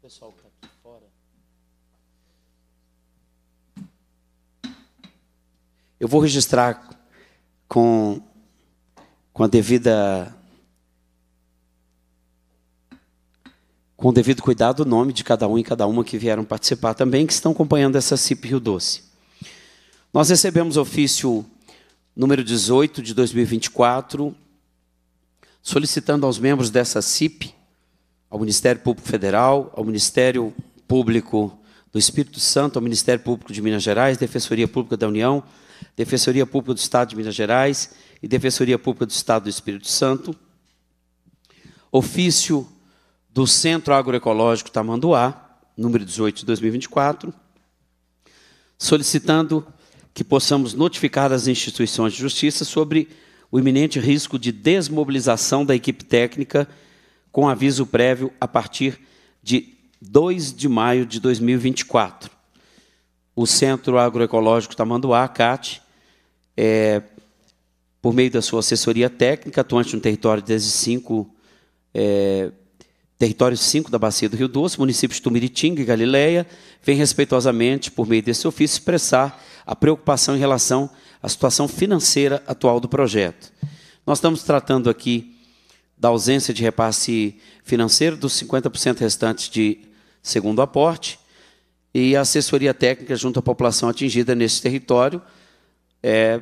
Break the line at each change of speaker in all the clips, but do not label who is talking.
pessoal que está aqui fora. Eu vou registrar com, com a devida. Com o devido cuidado, o nome de cada um e cada uma que vieram participar também, que estão acompanhando essa CIP Rio Doce. Nós recebemos ofício número 18 de 2024, solicitando aos membros dessa CIP ao Ministério Público Federal, ao Ministério Público do Espírito Santo, ao Ministério Público de Minas Gerais, Defensoria Pública da União, Defensoria Pública do Estado de Minas Gerais e Defensoria Pública do Estado do Espírito Santo. Ofício do Centro Agroecológico Tamanduá, número 18 de 2024, solicitando que possamos notificar as instituições de justiça sobre o iminente risco de desmobilização da equipe técnica com aviso prévio a partir de 2 de maio de 2024. O Centro Agroecológico Tamanduá, CAT, é, por meio da sua assessoria técnica, atuante no território desde cinco, é, território 5 da Bacia do Rio Doce, municípios de Tumiritinga e Galileia, vem respeitosamente, por meio desse ofício, expressar a preocupação em relação à situação financeira atual do projeto. Nós estamos tratando aqui da ausência de repasse financeiro dos 50% restantes de segundo aporte e a assessoria técnica junto à população atingida nesse território é,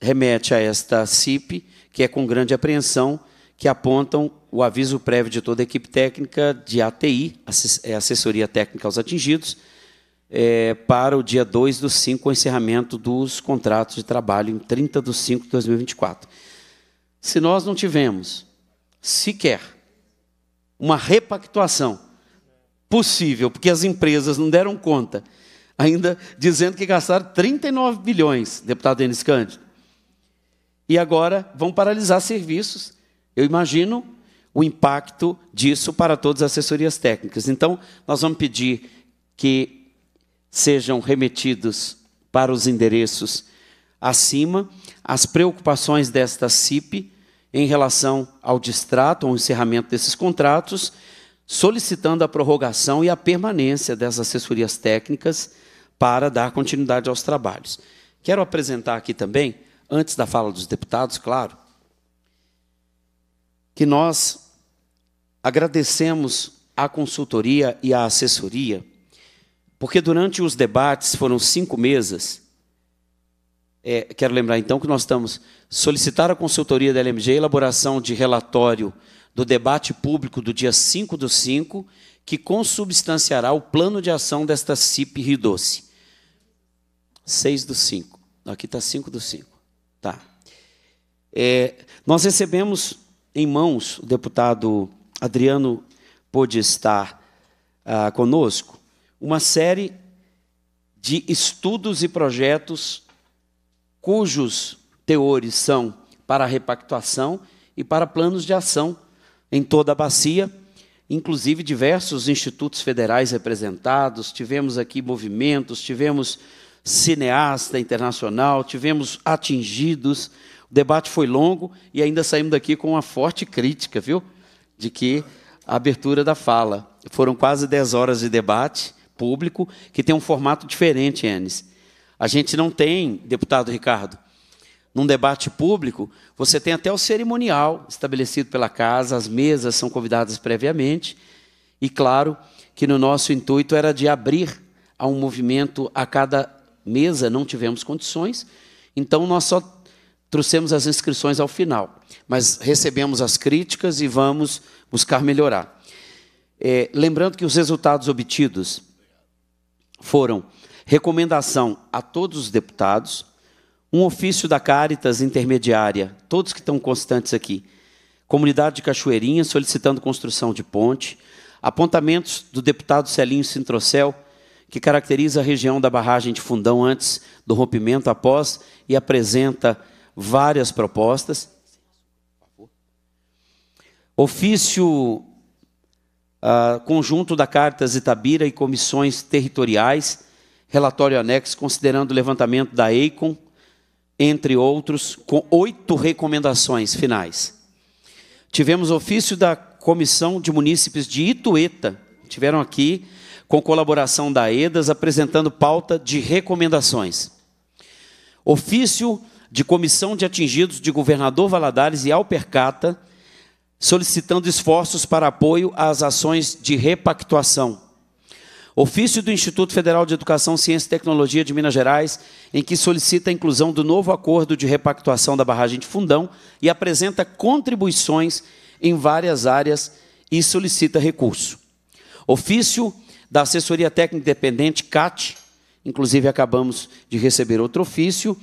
remete a esta CIP, que é com grande apreensão, que apontam o aviso prévio de toda a equipe técnica de ATI, é, assessoria técnica aos atingidos, é, para o dia 2 do 5, o encerramento dos contratos de trabalho em 30 do 5 de 2024. Se nós não tivermos sequer uma repactuação possível, porque as empresas não deram conta, ainda dizendo que gastaram 39 bilhões, deputado Denis Cândido. E agora vão paralisar serviços. Eu imagino o impacto disso para todas as assessorias técnicas. Então, nós vamos pedir que sejam remetidos para os endereços acima as preocupações desta CIP em relação ao distrato, ao encerramento desses contratos, solicitando a prorrogação e a permanência das assessorias técnicas para dar continuidade aos trabalhos. Quero apresentar aqui também, antes da fala dos deputados, claro, que nós agradecemos à consultoria e à assessoria, porque durante os debates foram cinco mesas é, quero lembrar então que nós estamos solicitar à consultoria da LMG a elaboração de relatório do debate público do dia 5 do 5, que consubstanciará o plano de ação desta CIP Rio Doce. 6 do 5. Aqui está 5 do 5. Tá. É, nós recebemos em mãos, o deputado Adriano pôde estar ah, conosco, uma série de estudos e projetos cujos teores são para repactuação e para planos de ação em toda a bacia, inclusive diversos institutos federais representados, tivemos aqui movimentos, tivemos cineasta internacional, tivemos atingidos, o debate foi longo e ainda saímos daqui com uma forte crítica, viu? De que a abertura da fala. Foram quase 10 horas de debate público, que tem um formato diferente, Enes. A gente não tem, deputado Ricardo, num debate público, você tem até o cerimonial estabelecido pela casa, as mesas são convidadas previamente, e claro que no nosso intuito era de abrir a um movimento a cada mesa, não tivemos condições, então nós só trouxemos as inscrições ao final, mas recebemos as críticas e vamos buscar melhorar. É, lembrando que os resultados obtidos foram Recomendação a todos os deputados, um ofício da Caritas Intermediária, todos que estão constantes aqui. Comunidade de Cachoeirinha solicitando construção de ponte. Apontamentos do deputado Celinho Sintrocel, que caracteriza a região da barragem de Fundão antes do rompimento, após, e apresenta várias propostas. Ofício uh, conjunto da Cartas Itabira e comissões territoriais relatório anexo considerando o levantamento da EICOM, entre outros, com oito recomendações finais. Tivemos ofício da Comissão de Munícipes de Itueta, tiveram aqui, com colaboração da EDAS, apresentando pauta de recomendações. Ofício de Comissão de Atingidos de Governador Valadares e Alpercata, solicitando esforços para apoio às ações de repactuação Ofício do Instituto Federal de Educação, Ciência e Tecnologia de Minas Gerais, em que solicita a inclusão do novo acordo de repactuação da barragem de Fundão e apresenta contribuições em várias áreas e solicita recurso. Ofício da Assessoria Técnica Independente, CAT, inclusive acabamos de receber outro ofício,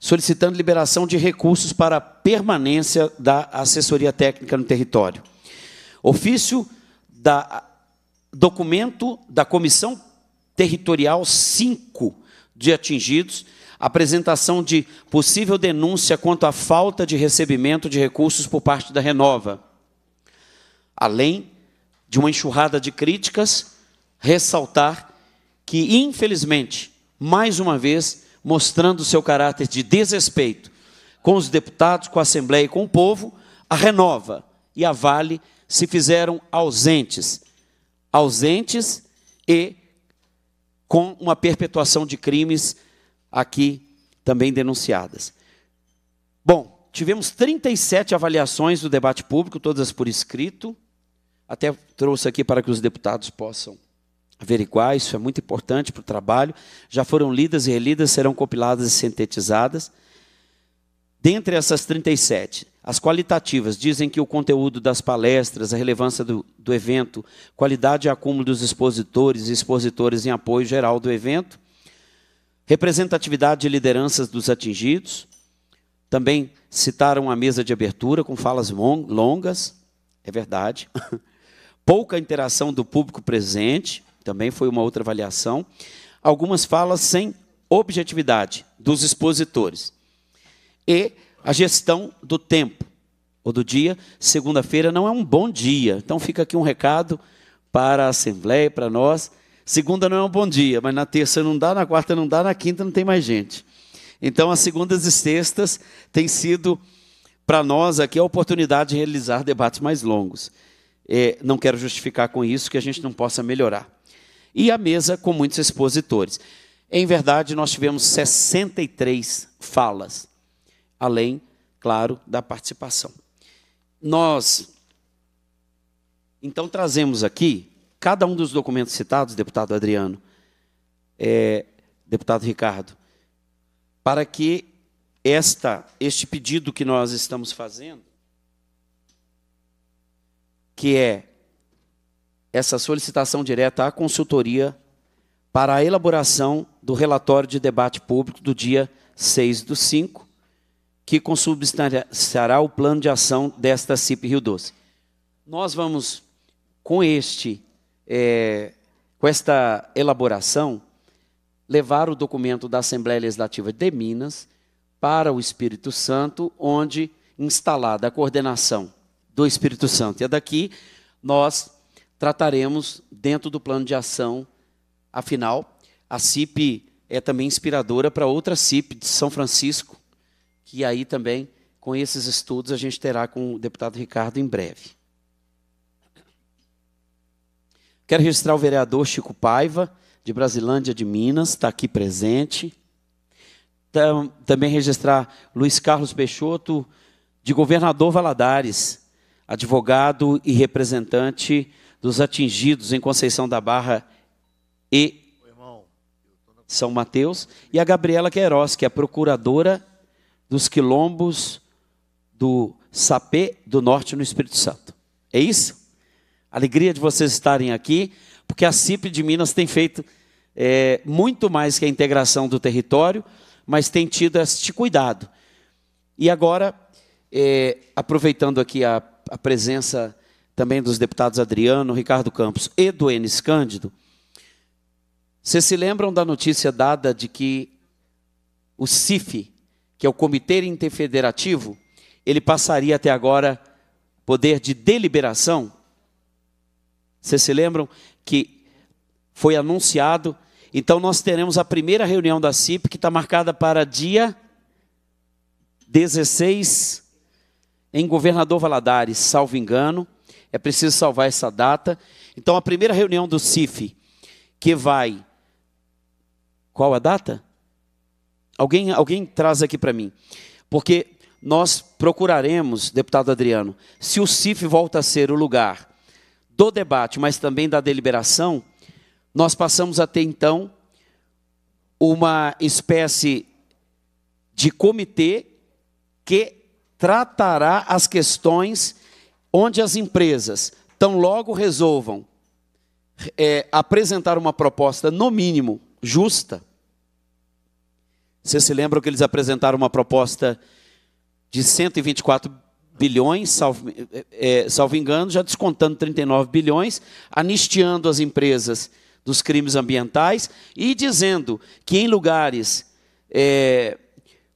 solicitando liberação de recursos para permanência da assessoria técnica no território. Ofício da documento da Comissão Territorial 5 de atingidos, apresentação de possível denúncia quanto à falta de recebimento de recursos por parte da Renova. Além de uma enxurrada de críticas, ressaltar que, infelizmente, mais uma vez, mostrando seu caráter de desrespeito com os deputados, com a Assembleia e com o povo, a Renova e a Vale se fizeram ausentes ausentes e com uma perpetuação de crimes aqui também denunciadas. Bom, tivemos 37 avaliações do debate público, todas por escrito. Até trouxe aqui para que os deputados possam averiguar, isso é muito importante para o trabalho. Já foram lidas e relidas, serão compiladas e sintetizadas. Dentre essas 37, as qualitativas dizem que o conteúdo das palestras, a relevância do, do evento, qualidade e acúmulo dos expositores e expositores em apoio geral do evento, representatividade de lideranças dos atingidos. Também citaram a mesa de abertura com falas longas, é verdade. Pouca interação do público presente, também foi uma outra avaliação. Algumas falas sem objetividade dos expositores e a gestão do tempo ou do dia. Segunda-feira não é um bom dia. Então fica aqui um recado para a Assembleia, para nós. Segunda não é um bom dia, mas na terça não dá, na quarta não dá, na quinta não tem mais gente. Então, as segundas e sextas têm sido para nós aqui a oportunidade de realizar debates mais longos. É, não quero justificar com isso que a gente não possa melhorar. E a mesa com muitos expositores. Em verdade, nós tivemos 63 falas além, claro, da participação. Nós, então, trazemos aqui cada um dos documentos citados, deputado Adriano, é, deputado Ricardo, para que esta, este pedido que nós estamos fazendo, que é essa solicitação direta à consultoria para a elaboração do relatório de debate público do dia 6 do 5, que consubstanciará o plano de ação desta CIP Rio Doce. Nós vamos, com este, é, com esta elaboração, levar o documento da Assembleia Legislativa de Minas para o Espírito Santo, onde instalada a coordenação do Espírito Santo. E é daqui nós trataremos dentro do plano de ação. Afinal, a CIP é também inspiradora para outra CIP de São Francisco, que aí também, com esses estudos, a gente terá com o deputado Ricardo em breve. Quero registrar o vereador Chico Paiva, de Brasilândia de Minas, está aqui presente. Também registrar Luiz Carlos Peixoto, de Governador Valadares, advogado e representante dos atingidos em Conceição da Barra e São Mateus. E a Gabriela Queiroz, que é procuradora dos quilombos do Sapê do Norte no Espírito Santo. É isso? Alegria de vocês estarem aqui, porque a CIP de Minas tem feito é, muito mais que a integração do território, mas tem tido este cuidado. E agora, é, aproveitando aqui a, a presença também dos deputados Adriano, Ricardo Campos e do Enes Cândido, vocês se lembram da notícia dada de que o CIF, que é o Comitê Interfederativo, ele passaria até agora poder de deliberação. Vocês se lembram que foi anunciado? Então, nós teremos a primeira reunião da CIP, que está marcada para dia 16, em Governador Valadares, salvo engano. É preciso salvar essa data. Então, a primeira reunião do CIF, que vai. Qual a data? Alguém, alguém traz aqui para mim. Porque nós procuraremos, deputado Adriano, se o CIF volta a ser o lugar do debate, mas também da deliberação, nós passamos a ter então uma espécie de comitê que tratará as questões onde as empresas tão logo resolvam é, apresentar uma proposta, no mínimo, justa, vocês se lembram que eles apresentaram uma proposta de 124 bilhões, salvo, é, é, salvo engano, já descontando 39 bilhões, anistiando as empresas dos crimes ambientais e dizendo que em lugares, é,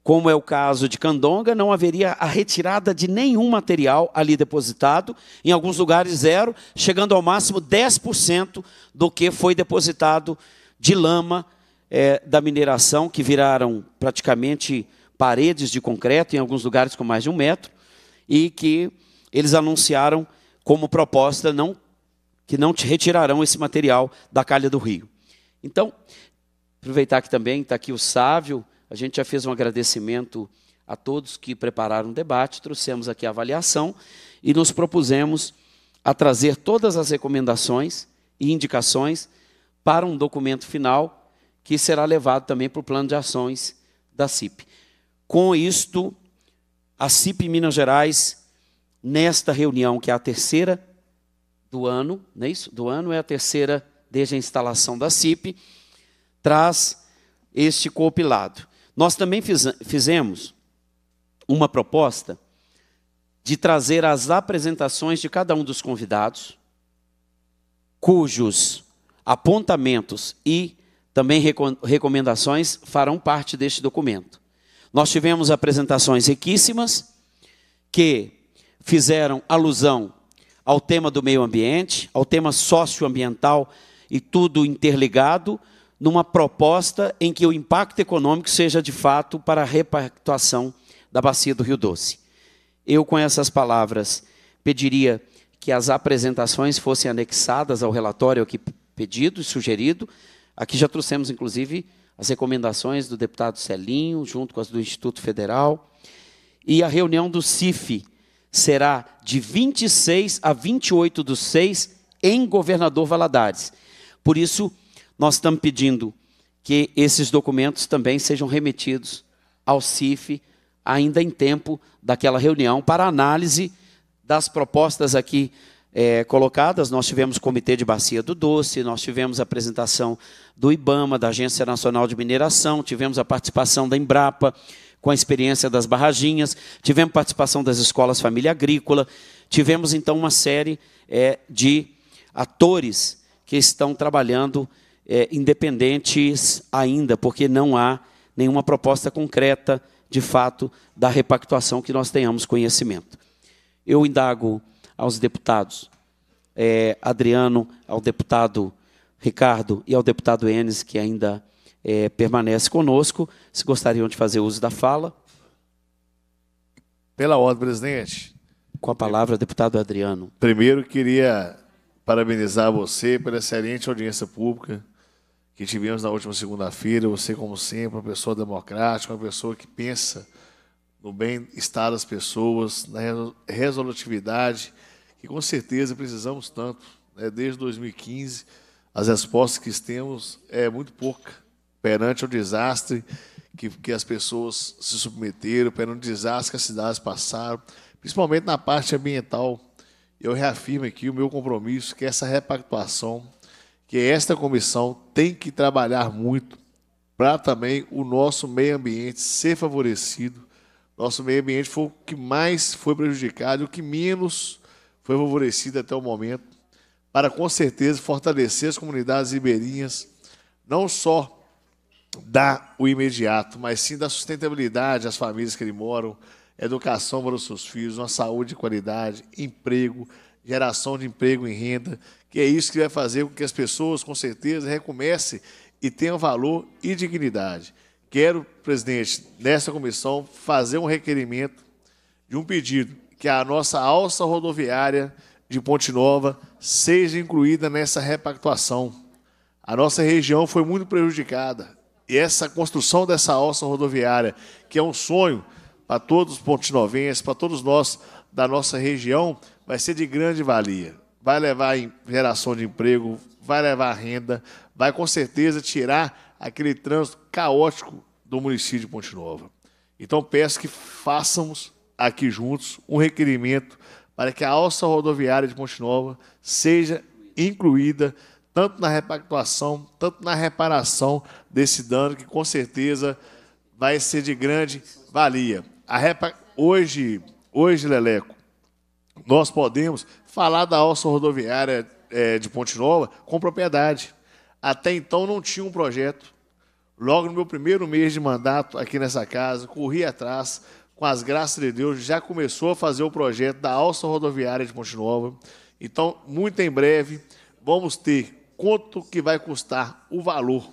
como é o caso de Candonga, não haveria a retirada de nenhum material ali depositado, em alguns lugares zero, chegando ao máximo 10% do que foi depositado de lama é, da mineração, que viraram praticamente paredes de concreto, em alguns lugares com mais de um metro, e que eles anunciaram como proposta não, que não retirarão esse material da calha do rio. Então, aproveitar que também está aqui o Sávio, a gente já fez um agradecimento a todos que prepararam o debate, trouxemos aqui a avaliação e nos propusemos a trazer todas as recomendações e indicações para um documento final que será levado também para o plano de ações da CIP. Com isto, a CIP Minas Gerais, nesta reunião, que é a terceira do ano, não é isso? Do ano é a terceira desde a instalação da CIP, traz este copilado. Nós também fizemos uma proposta de trazer as apresentações de cada um dos convidados, cujos apontamentos e também recomendações farão parte deste documento. Nós tivemos apresentações riquíssimas que fizeram alusão ao tema do meio ambiente, ao tema socioambiental e tudo interligado numa proposta em que o impacto econômico seja de fato para a repactuação da bacia do Rio Doce. Eu com essas palavras pediria que as apresentações fossem anexadas ao relatório aqui pedido e sugerido, Aqui já trouxemos, inclusive, as recomendações do deputado Celinho, junto com as do Instituto Federal. E a reunião do CIF será de 26 a 28 do 6 em Governador Valadares. Por isso, nós estamos pedindo que esses documentos também sejam remetidos ao CIF, ainda em tempo daquela reunião, para análise das propostas aqui é, colocadas. Nós tivemos comitê de bacia do doce, nós tivemos a apresentação do IBAMA, da Agência Nacional de Mineração, tivemos a participação da Embrapa com a experiência das barraginhas, tivemos participação das escolas família agrícola, tivemos então uma série é, de atores que estão trabalhando é, independentes ainda, porque não há nenhuma proposta concreta, de fato, da repactuação que nós tenhamos conhecimento. Eu indago aos deputados é, Adriano, ao deputado Ricardo e ao deputado Enes, que ainda é, permanece conosco, se gostariam de fazer uso da fala. Pela ordem, presidente.
Com a palavra, deputado Adriano. Primeiro, queria parabenizar você pela excelente audiência pública que tivemos na última segunda-feira. Você, como sempre, uma pessoa democrática, uma pessoa que pensa no bem-estar das pessoas, na resolutividade que com certeza precisamos tanto. Né? Desde 2015, as respostas que temos é muito pouca perante o desastre que, que as pessoas se submeteram, perante o desastre que as cidades passaram, principalmente na parte ambiental. Eu reafirmo aqui o meu compromisso que essa repactuação, que esta comissão tem que trabalhar muito para também o nosso meio ambiente ser favorecido. Nosso meio ambiente foi o que mais foi prejudicado, o que menos foi favorecida até o momento para, com certeza, fortalecer as comunidades ribeirinhas, não só dar o imediato, mas sim da sustentabilidade às famílias que ali moram, educação para os seus filhos, uma saúde de qualidade, emprego, geração de emprego e renda, que é isso que vai fazer com que as pessoas, com certeza, recomecem e tenham valor e dignidade. Quero, presidente, nessa comissão, fazer um requerimento de um pedido que a nossa alça rodoviária de Ponte Nova seja incluída nessa repactuação. A nossa região foi muito prejudicada e essa construção dessa alça rodoviária, que é um sonho para todos os pontinovenses, para todos nós da nossa região, vai ser de grande valia. Vai levar geração de emprego, vai levar renda, vai com certeza tirar aquele trânsito caótico do município de Ponte Nova. Então peço que façamos aqui juntos um requerimento para que a alça rodoviária de Ponte Nova seja incluída tanto na repactuação, tanto na reparação desse dano, que com certeza vai ser de grande valia. Repa... Hoje, hoje, Leleco, nós podemos falar da alça rodoviária é, de Ponte Nova com propriedade. Até então não tinha um projeto. Logo no meu primeiro mês de mandato aqui nessa casa, corri atrás, com as graças de Deus, já começou a fazer o projeto da alça rodoviária de Ponte Nova. Então, muito em breve, vamos ter quanto que vai custar o valor.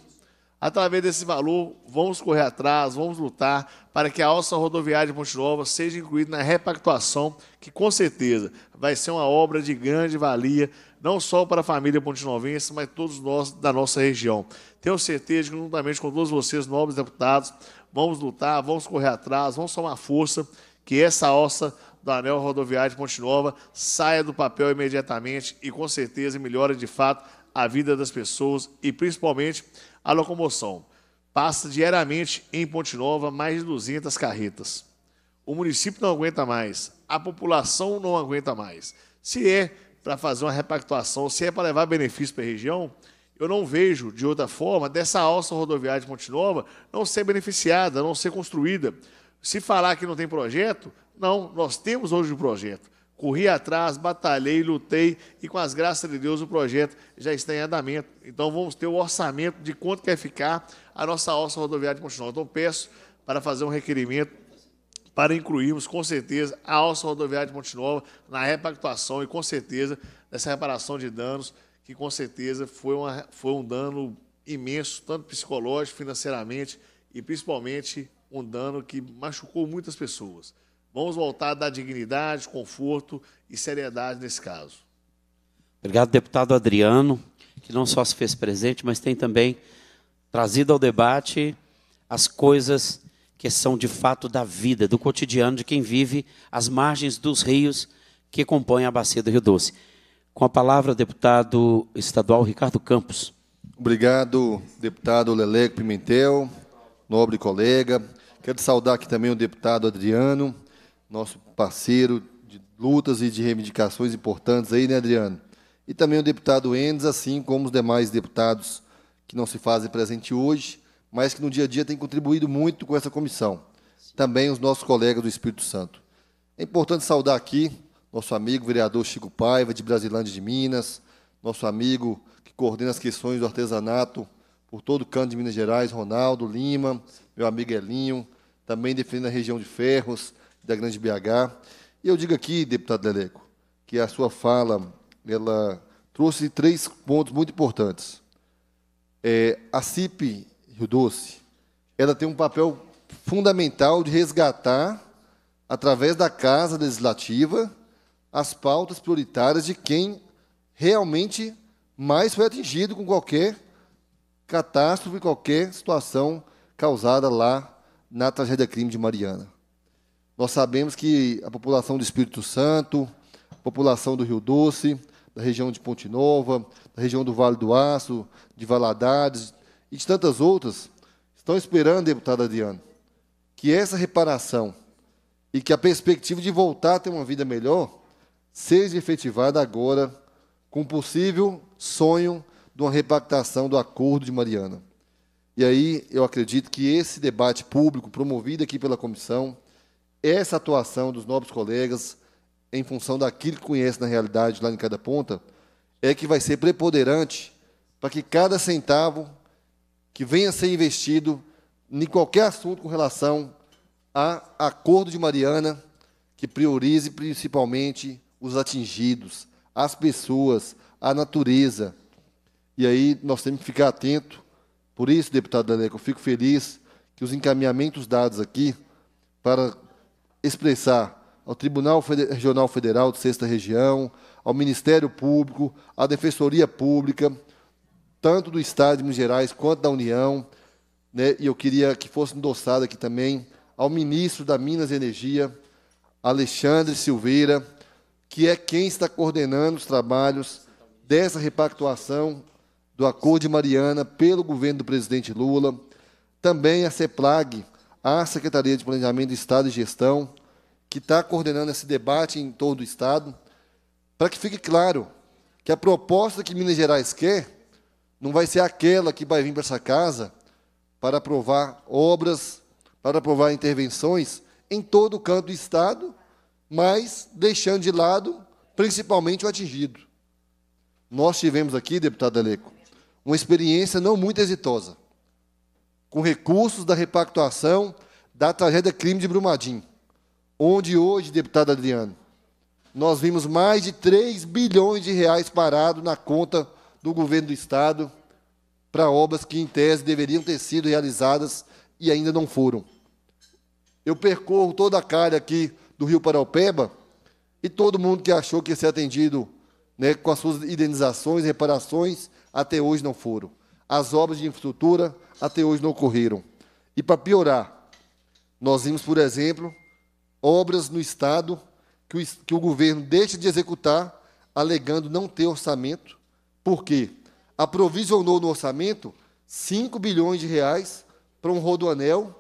Através desse valor, vamos correr atrás, vamos lutar para que a alça rodoviária de Ponte Nova seja incluída na repactuação, que com certeza vai ser uma obra de grande valia, não só para a família pontinovense, mas todos nós da nossa região. Tenho certeza que, juntamente com todos vocês, nobres deputados, vamos lutar, vamos correr atrás, vamos somar força, que essa alça do anel rodoviário de Ponte Nova saia do papel imediatamente e com certeza melhore de fato a vida das pessoas e principalmente a locomoção. Passa diariamente em Ponte Nova mais de 200 carretas. O município não aguenta mais, a população não aguenta mais. Se é para fazer uma repactuação, se é para levar benefício para a região, eu não vejo de outra forma dessa alça rodoviária de Ponte Nova não ser beneficiada, não ser construída. Se falar que não tem projeto, não, nós temos hoje um projeto. Corri atrás, batalhei, lutei e, com as graças de Deus, o projeto já está em andamento. Então, vamos ter o orçamento de quanto quer ficar a nossa alça rodoviária de Ponte Nova. Então, peço para fazer um requerimento para incluirmos, com certeza, a alça rodoviária de Ponte Nova na repactuação e, com certeza, nessa reparação de danos que com certeza foi, uma, foi um dano imenso, tanto psicológico, financeiramente e principalmente um dano que machucou muitas pessoas. Vamos voltar a dar dignidade, conforto e seriedade nesse caso.
Obrigado, deputado Adriano, que não só se fez presente, mas tem também trazido ao debate as coisas que são de fato da vida, do cotidiano de quem vive às margens dos rios que compõem a bacia do Rio Doce. Com a palavra, deputado estadual Ricardo Campos.
Obrigado, deputado Leleco Pimentel, nobre colega. Quero saudar aqui também o deputado Adriano, nosso parceiro de lutas e de reivindicações importantes aí, né, Adriano? E também o deputado Enes, assim como os demais deputados que não se fazem presente hoje, mas que no dia a dia têm contribuído muito com essa comissão. Também os nossos colegas do Espírito Santo. É importante saudar aqui nosso amigo vereador Chico Paiva, de Brasilândia de Minas, nosso amigo que coordena as questões do artesanato por todo o canto de Minas Gerais, Ronaldo Lima, meu amigo Elinho, também defendendo a região de Ferros, da Grande BH. E eu digo aqui, deputado Leleco, que a sua fala ela trouxe três pontos muito importantes. É, a CIP Rio Doce ela tem um papel fundamental de resgatar, através da Casa Legislativa, as pautas prioritárias de quem realmente mais foi atingido com qualquer catástrofe, qualquer situação causada lá na tragédia crime de Mariana. Nós sabemos que a população do Espírito Santo, a população do Rio Doce, da região de Ponte Nova, da região do Vale do Aço, de Valadares e de tantas outras, estão esperando, deputada Adriana, que essa reparação e que a perspectiva de voltar a ter uma vida melhor seja efetivada agora com o possível sonho de uma repactação do Acordo de Mariana. E aí eu acredito que esse debate público promovido aqui pela comissão, essa atuação dos nobres colegas em função daquilo que conhece na realidade lá em cada ponta, é que vai ser preponderante para que cada centavo que venha a ser investido em qualquer assunto com relação a acordo de Mariana que priorize principalmente os atingidos, as pessoas, a natureza. E aí nós temos que ficar atento. Por isso, deputado Daleco, eu fico feliz que os encaminhamentos dados aqui para expressar ao Tribunal Regional Federal de Sexta Região, ao Ministério Público, à Defensoria Pública, tanto do Estado de Minas Gerais quanto da União, né? e eu queria que fosse endossado aqui também ao ministro da Minas e Energia, Alexandre Silveira, que é quem está coordenando os trabalhos dessa repactuação do Acordo de Mariana pelo governo do presidente Lula, também a CEPLAG, a Secretaria de Planejamento do Estado e Gestão, que está coordenando esse debate em todo o Estado, para que fique claro que a proposta que Minas Gerais quer não vai ser aquela que vai vir para essa casa para aprovar obras, para aprovar intervenções em todo o canto do Estado mas deixando de lado principalmente o atingido. Nós tivemos aqui, deputado Aleco, uma experiência não muito exitosa, com recursos da repactuação da tragédia crime de Brumadinho, onde hoje, deputado Adriano, nós vimos mais de 3 bilhões de reais parado na conta do governo do Estado para obras que, em tese, deveriam ter sido realizadas e ainda não foram. Eu percorro toda a cara aqui do Rio Paraupeba, e todo mundo que achou que ia ser atendido né, com as suas indenizações, reparações, até hoje não foram. As obras de infraestrutura até hoje não ocorreram. E para piorar, nós vimos, por exemplo, obras no Estado que o, que o governo deixa de executar, alegando não ter orçamento. Por quê? Aprovisionou no orçamento 5 bilhões de reais para um rodoanel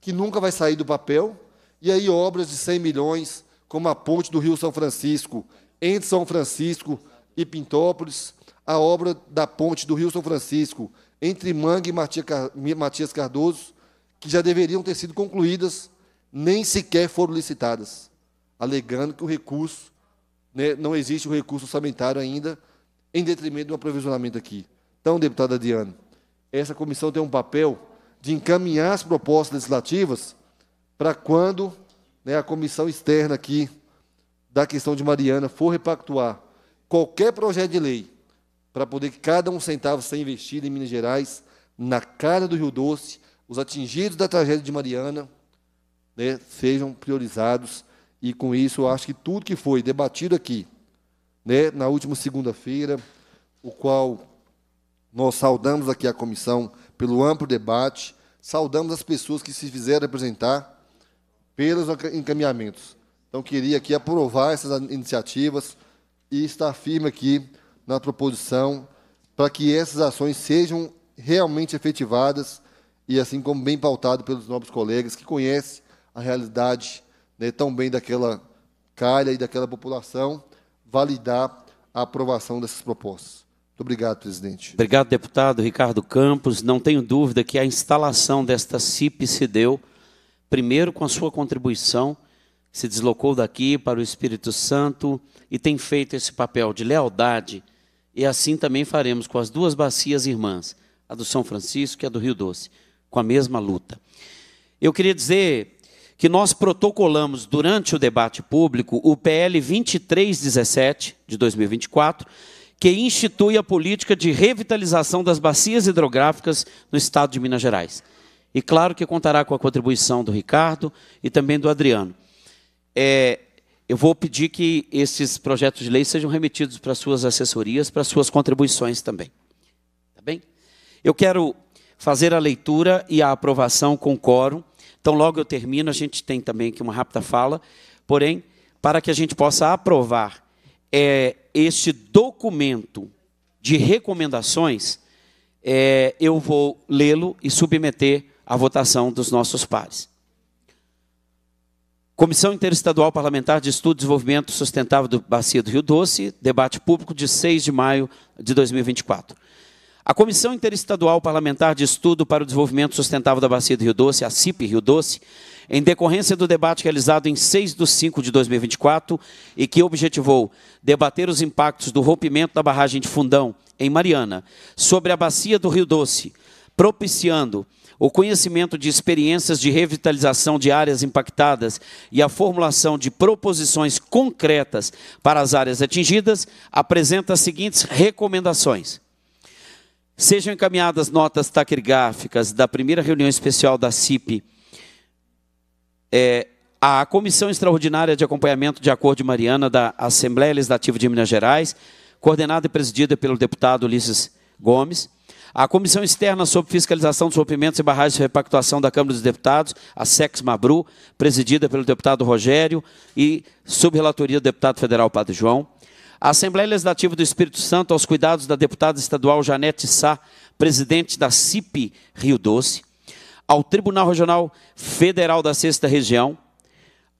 que nunca vai sair do papel e aí obras de 100 milhões, como a ponte do Rio São Francisco, entre São Francisco e Pintópolis, a obra da ponte do Rio São Francisco, entre Mangue e Matias Cardoso, que já deveriam ter sido concluídas, nem sequer foram licitadas, alegando que o recurso, né, não existe um recurso orçamentário ainda, em detrimento do aprovisionamento aqui. Então, deputada Diana, essa comissão tem um papel de encaminhar as propostas legislativas para quando né, a comissão externa aqui da questão de Mariana for repactuar qualquer projeto de lei para poder que cada um centavo seja investido em Minas Gerais, na cara do Rio Doce, os atingidos da tragédia de Mariana né, sejam priorizados. E com isso, eu acho que tudo que foi debatido aqui, né, na última segunda-feira, o qual nós saudamos aqui a comissão pelo amplo debate, saudamos as pessoas que se fizeram representar pelos encaminhamentos. Então, queria aqui aprovar essas iniciativas e estar firme aqui na proposição para que essas ações sejam realmente efetivadas e, assim como bem pautado pelos novos colegas que conhecem a realidade né, tão bem daquela calha e daquela população, validar a aprovação dessas propostas. Muito obrigado, presidente.
Obrigado, deputado Ricardo Campos. Não tenho dúvida que a instalação desta CIP se deu Primeiro, com a sua contribuição, se deslocou daqui para o Espírito Santo e tem feito esse papel de lealdade, e assim também faremos com as duas bacias irmãs, a do São Francisco e a do Rio Doce, com a mesma luta. Eu queria dizer que nós protocolamos durante o debate público o PL 2317 de 2024, que institui a política de revitalização das bacias hidrográficas no estado de Minas Gerais. E claro que contará com a contribuição do Ricardo e também do Adriano. É, eu vou pedir que esses projetos de lei sejam remetidos para suas assessorias, para suas contribuições também. Tá bem? Eu quero fazer a leitura e a aprovação com quórum. Então, logo eu termino, a gente tem também aqui uma rápida fala. Porém, para que a gente possa aprovar é, este documento de recomendações, é, eu vou lê-lo e submeter a votação dos nossos pares. Comissão Interestadual Parlamentar de Estudo e Desenvolvimento Sustentável do Bacia do Rio Doce, debate público de 6 de maio de 2024. A Comissão Interestadual Parlamentar de Estudo para o Desenvolvimento Sustentável da Bacia do Rio Doce, a CIP Rio Doce, em decorrência do debate realizado em 6 de 5 de 2024 e que objetivou debater os impactos do rompimento da barragem de Fundão, em Mariana, sobre a bacia do Rio Doce, propiciando o conhecimento de experiências de revitalização de áreas impactadas e a formulação de proposições concretas para as áreas atingidas, apresenta as seguintes recomendações. Sejam encaminhadas notas taquigráficas da primeira reunião especial da CIP é, à Comissão Extraordinária de Acompanhamento de Acordo de Mariana da Assembleia Legislativa de Minas Gerais, coordenada e presidida pelo deputado Ulisses Gomes, a Comissão Externa sobre Fiscalização dos Rompimentos e Barragens de Repactuação da Câmara dos Deputados, a SEX Mabru, presidida pelo deputado Rogério e subrelatoria do deputado federal Padre João. A Assembleia Legislativa do Espírito Santo, aos cuidados da deputada estadual Janete Sá, presidente da CIP Rio Doce. Ao Tribunal Regional Federal da Sexta Região.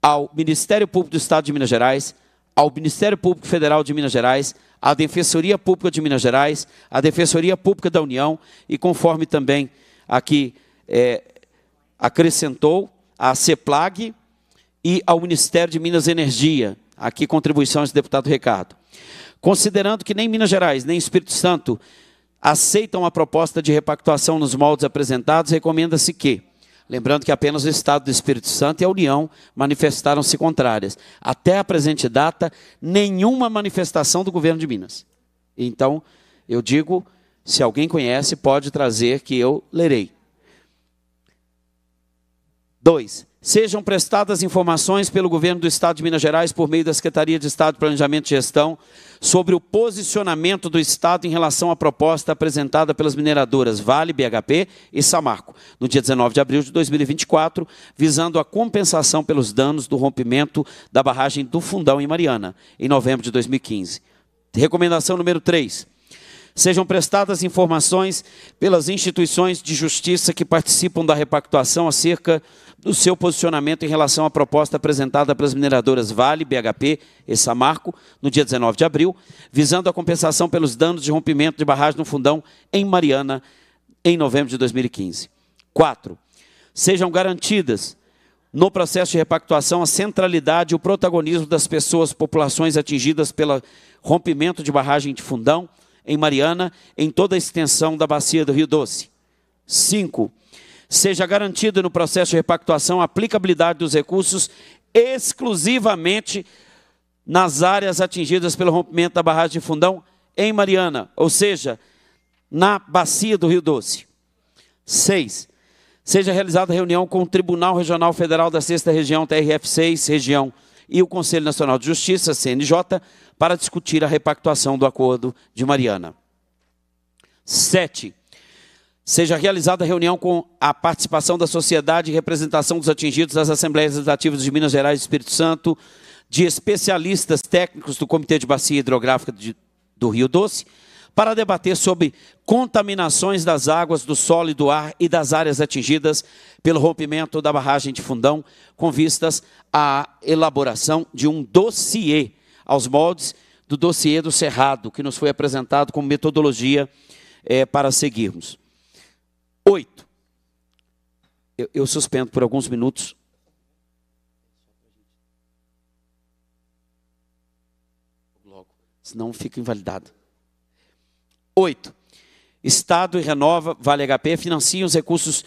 Ao Ministério Público do Estado de Minas Gerais ao Ministério Público Federal de Minas Gerais, à Defensoria Pública de Minas Gerais, à Defensoria Pública da União e conforme também aqui é, acrescentou, à CEPLAG e ao Ministério de Minas Energia, aqui contribuições do deputado Ricardo. Considerando que nem Minas Gerais, nem Espírito Santo aceitam a proposta de repactuação nos moldes apresentados, recomenda-se que Lembrando que apenas o estado do Espírito Santo e a união manifestaram-se contrárias. Até a presente data, nenhuma manifestação do governo de Minas. Então, eu digo, se alguém conhece, pode trazer que eu lerei. Dois, sejam prestadas informações pelo governo do Estado de Minas Gerais por meio da Secretaria de Estado de Planejamento e Gestão sobre o posicionamento do Estado em relação à proposta apresentada pelas mineradoras Vale, BHP e Samarco, no dia 19 de abril de 2024, visando a compensação pelos danos do rompimento da barragem do Fundão em Mariana, em novembro de 2015. Recomendação número 3 sejam prestadas informações pelas instituições de justiça que participam da repactuação acerca do seu posicionamento em relação à proposta apresentada pelas mineradoras Vale, BHP e Samarco no dia 19 de abril, visando a compensação pelos danos de rompimento de barragem no fundão em Mariana em novembro de 2015. 4. Sejam garantidas no processo de repactuação a centralidade e o protagonismo das pessoas, populações atingidas pelo rompimento de barragem de fundão em Mariana, em toda a extensão da bacia do Rio Doce. 5 seja garantido no processo de repactuação a aplicabilidade dos recursos exclusivamente nas áreas atingidas pelo rompimento da barragem de Fundão em Mariana, ou seja, na bacia do Rio Doce. 6. Seja realizada reunião com o Tribunal Regional Federal da Sexta Região, TRF6, região, e o Conselho Nacional de Justiça, CNJ, para discutir a repactuação do Acordo de Mariana. 7 seja realizada a reunião com a participação da sociedade e representação dos atingidos das Assembleias Legislativas de Minas Gerais e Espírito Santo, de especialistas técnicos do Comitê de Bacia Hidrográfica de, do Rio Doce, para debater sobre contaminações das águas, do solo e do ar e das áreas atingidas pelo rompimento da barragem de Fundão, com vistas à elaboração de um dossiê aos moldes do dossiê do Cerrado, que nos foi apresentado como metodologia é, para seguirmos eu, eu suspendo por alguns minutos senão fica invalidado. Oito. Estado e Renova, Vale HP, financiam os recursos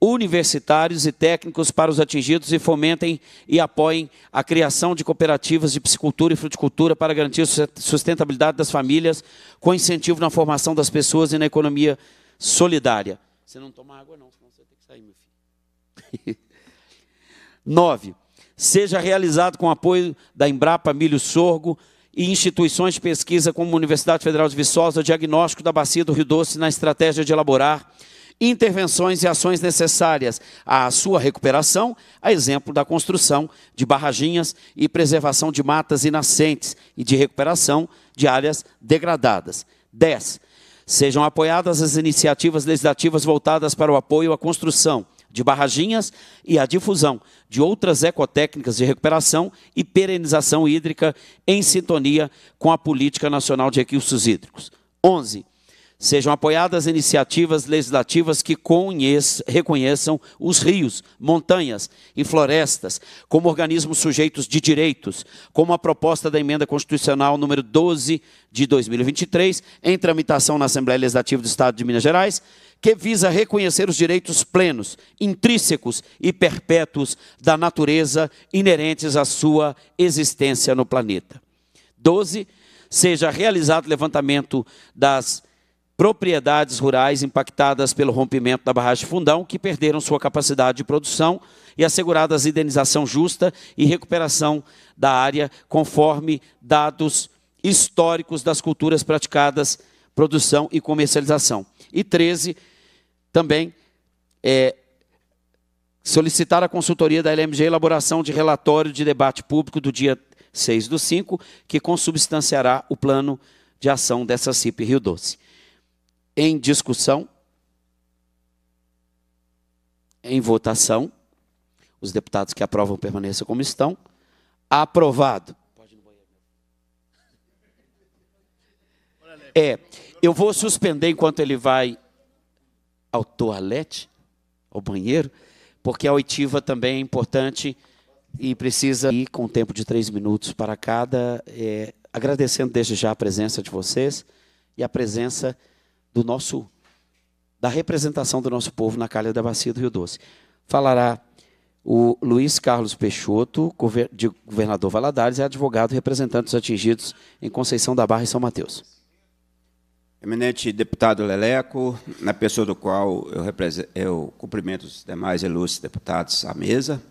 universitários e técnicos para os atingidos e fomentem e apoiem a criação de cooperativas de piscicultura e fruticultura para garantir a sustentabilidade das famílias, com incentivo na formação das pessoas e na economia solidária. Você não toma água não, senão você tem que sair, meu filho. Nove, seja realizado com apoio da Embrapa Milho Sorgo e instituições de pesquisa como a Universidade Federal de Viçosa, diagnóstico da bacia do Rio Doce na estratégia de elaborar intervenções e ações necessárias à sua recuperação, a exemplo da construção de barraginhas e preservação de matas e nascentes e de recuperação de áreas degradadas. 10. Sejam apoiadas as iniciativas legislativas voltadas para o apoio à construção de barraginhas e a difusão de outras ecotécnicas de recuperação e perenização hídrica em sintonia com a Política Nacional de Recursos Hídricos. 11. Sejam apoiadas iniciativas legislativas que reconheçam os rios, montanhas e florestas como organismos sujeitos de direitos, como a proposta da emenda constitucional número 12 de 2023, em tramitação na Assembleia Legislativa do Estado de Minas Gerais, que visa reconhecer os direitos plenos, intrínsecos e perpétuos da natureza inerentes à sua existência no planeta. 12. Seja realizado levantamento das propriedades rurais impactadas pelo rompimento da barragem Fundão, que perderam sua capacidade de produção, e asseguradas indenização justa e recuperação da área, conforme dados históricos das culturas praticadas, produção e comercialização. E 13, também é, solicitar à consultoria da LMG a elaboração de relatório de debate público do dia 6 do 5, que consubstanciará o plano de ação dessa CIP Rio Doce. Em discussão, em votação, os deputados que aprovam permaneçam como estão. Aprovado. É, eu vou suspender enquanto ele vai ao toalete, ao banheiro, porque a oitiva também é importante e precisa ir com um tempo de três minutos para cada. É, agradecendo desde já a presença de vocês e a presença do nosso da representação do nosso povo na calha da bacia do Rio Doce. Falará o Luiz Carlos Peixoto, de governador Valadares, é advogado representante dos atingidos em Conceição da Barra e São Mateus.
Eminente deputado Leleco, na pessoa do qual eu, eu cumprimento os demais ilustres deputados à mesa,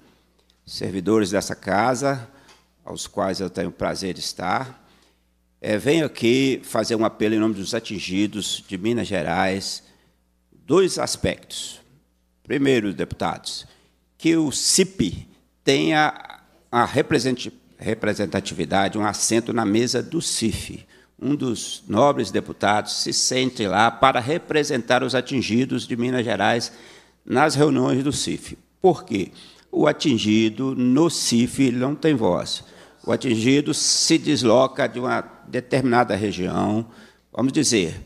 servidores dessa casa, aos quais eu tenho o prazer de estar, é, venho aqui fazer um apelo em nome dos atingidos de Minas Gerais, dois aspectos. Primeiro, deputados, que o CIP tenha a representatividade, um assento na mesa do CIF um dos nobres deputados se sente lá para representar os atingidos de Minas Gerais nas reuniões do CIF. Por quê? O atingido no CIF não tem voz. O atingido se desloca de uma determinada região, vamos dizer,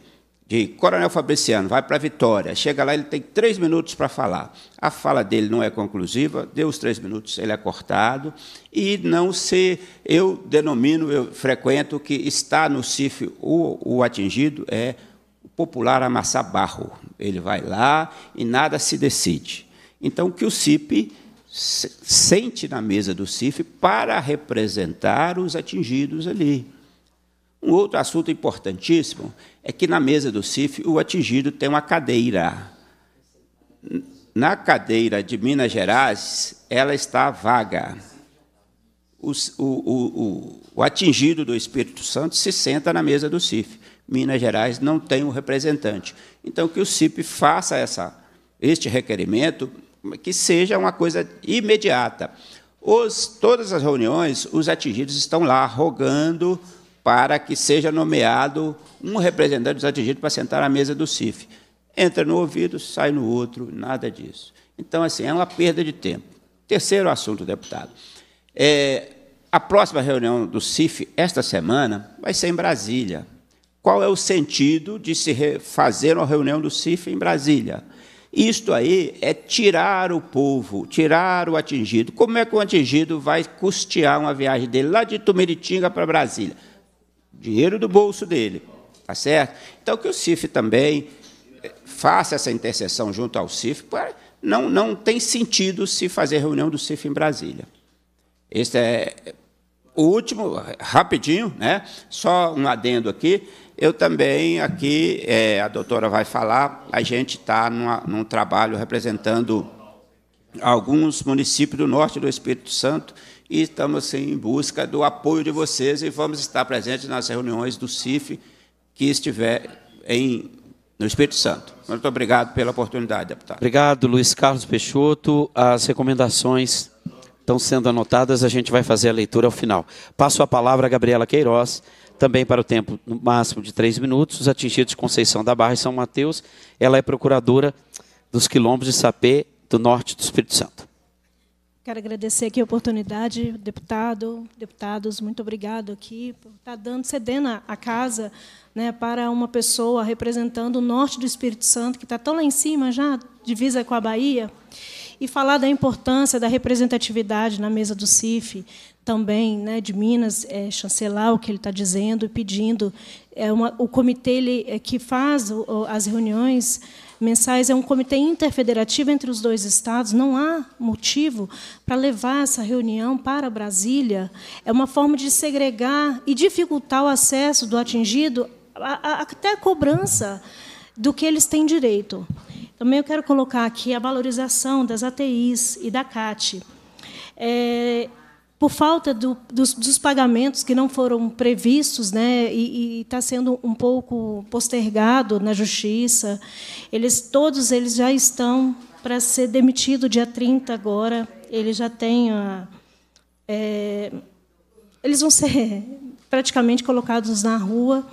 de Coronel Fabriciano, vai para Vitória, chega lá, ele tem três minutos para falar. A fala dele não é conclusiva, deu os três minutos, ele é cortado, e não se. Eu denomino, eu frequento que está no CIF o, o atingido é o popular amassar barro. Ele vai lá e nada se decide. Então, que o CIP sente na mesa do CIF para representar os atingidos ali. Um outro assunto importantíssimo é que na mesa do CIF o atingido tem uma cadeira. Na cadeira de Minas Gerais, ela está vaga. O, o, o, o atingido do Espírito Santo se senta na mesa do CIF. Minas Gerais não tem um representante. Então, que o CIF faça essa, este requerimento, que seja uma coisa imediata. Os, todas as reuniões, os atingidos estão lá rogando para que seja nomeado um representante dos atingidos para sentar à mesa do CIF. Entra no ouvido, sai no outro, nada disso. Então, assim, é uma perda de tempo. Terceiro assunto, deputado. É, a próxima reunião do CIF, esta semana, vai ser em Brasília. Qual é o sentido de se fazer uma reunião do CIF em Brasília? Isto aí é tirar o povo, tirar o atingido. Como é que o atingido vai custear uma viagem dele lá de Tumiritinga para Brasília? dinheiro do bolso dele, tá certo? Então que o CIF também eh, faça essa intercessão junto ao CIF, não, não tem sentido se fazer reunião do CIF em Brasília. Este é eh, o último, rapidinho, né? só um adendo aqui. Eu também, aqui, é, a doutora vai falar, a gente está num trabalho representando alguns municípios do norte do Espírito Santo e estamos assim, em busca do apoio de vocês e vamos estar presentes nas reuniões do CIF que estiver em, no Espírito Santo. Muito obrigado pela oportunidade, deputado.
Obrigado, Luiz Carlos Peixoto. As recomendações estão sendo anotadas, a gente vai fazer a leitura ao final. Passo a palavra a Gabriela Queiroz, também para o tempo máximo de três minutos. Os atingidos de Conceição da Barra e São Mateus, ela é procuradora dos quilombos de Sapê, do norte do Espírito Santo.
Quero agradecer aqui a oportunidade, deputado, deputados, muito obrigado aqui por estar tá dando, cedendo a casa né, para uma pessoa representando o norte do Espírito Santo, que está tão lá em cima já, divisa com a Bahia, e falar da importância da representatividade na mesa do CIF, também né, de Minas, é, chancelar o que ele está dizendo e pedindo. É uma, o comitê ele, é, que faz o, as reuniões mensais, é um comitê interfederativo entre os dois estados, não há motivo para levar essa reunião para Brasília. É uma forma de segregar e dificultar o acesso do atingido a, a, até a cobrança do que eles têm direito. Também eu quero colocar aqui a valorização das ATIs e da CAT. É, por falta do, dos, dos, pagamentos que não foram previstos, né, e está sendo um pouco postergado na justiça. Eles todos eles já estão para ser demitido dia 30 agora. Eles já têm a, é, eles vão ser praticamente colocados na rua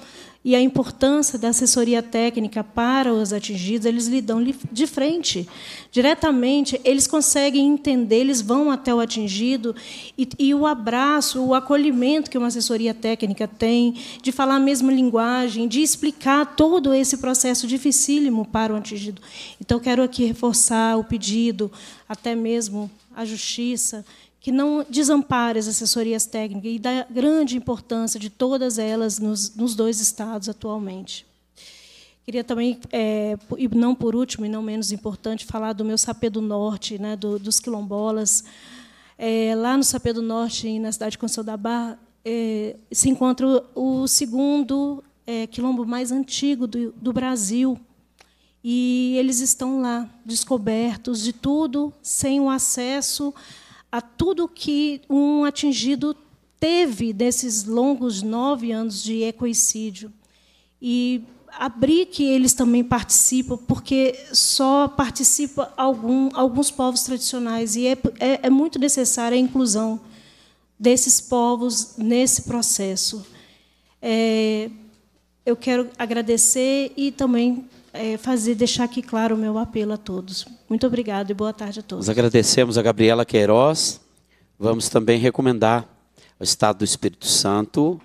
e a importância da assessoria técnica para os atingidos, eles lidam de frente, diretamente, eles conseguem entender, eles vão até o atingido, e, e, o abraço, o acolhimento que uma assessoria técnica tem, de falar a mesma linguagem, de explicar todo esse processo dificílimo para o atingido. Então, quero aqui reforçar o pedido, até mesmo à Justiça, que não desampare as assessorias técnicas e da grande importância de todas elas nos, nos dois estados atualmente. Queria também, é, e não por último e não menos importante, falar do meu Sapê do Norte, né, do, dos quilombolas. É, lá no Sapê do Norte, na cidade de Conceição da Barra, é, se encontra o, segundo é, quilombo mais antigo do, do Brasil, e eles estão lá, descobertos de tudo, sem o acesso a tudo que um atingido teve desses longos nove anos de ecoicídio. E abrir que eles também participam, porque só participam algum, alguns povos tradicionais. E é, é, é muito necessária a inclusão desses povos nesse processo. É, eu quero agradecer e também é, fazer, deixar aqui claro o meu apelo a todos. Muito obrigado e boa tarde a todos. Nós agradecemos
a Gabriela Queiroz. Vamos também recomendar ao Estado do Espírito Santo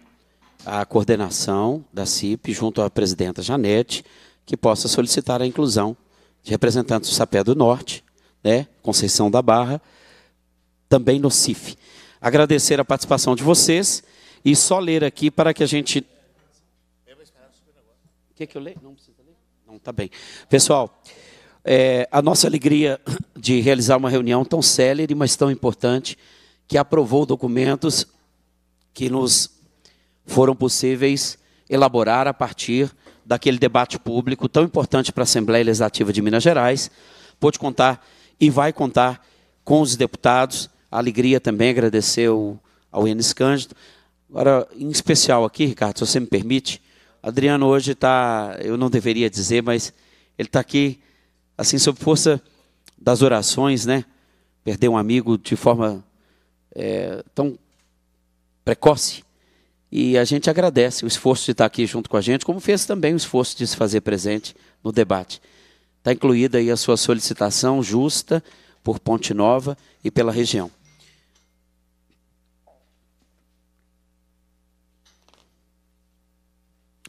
a coordenação da CIP, junto à presidenta Janete, que possa solicitar a inclusão de representantes do Sapé do Norte, né, Conceição da Barra, também no CIF. Agradecer a participação de vocês e só ler aqui para que a gente. O que, que eu leio? Não precisa né? Não tá bem. Pessoal, é, a nossa alegria de realizar uma reunião tão célere, mas tão importante, que aprovou documentos que nos foram possíveis elaborar a partir daquele debate público tão importante para a Assembleia Legislativa de Minas Gerais. Pôde contar e vai contar com os deputados. A alegria também agradecer ao Enes Cândido. Agora, em especial aqui, Ricardo, se você me permite, Adriano hoje está, eu não deveria dizer, mas ele está aqui, assim, sob força das orações, né? Perder um amigo de forma é, tão precoce. E a gente agradece o esforço de estar tá aqui junto com a gente, como fez também o esforço de se fazer presente no debate. Está incluída aí a sua solicitação justa por Ponte Nova e pela região.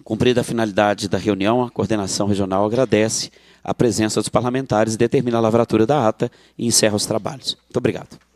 Cumprida a finalidade da reunião, a coordenação regional agradece a presença dos parlamentares e determina a lavratura da ata e encerra os trabalhos. Muito obrigado.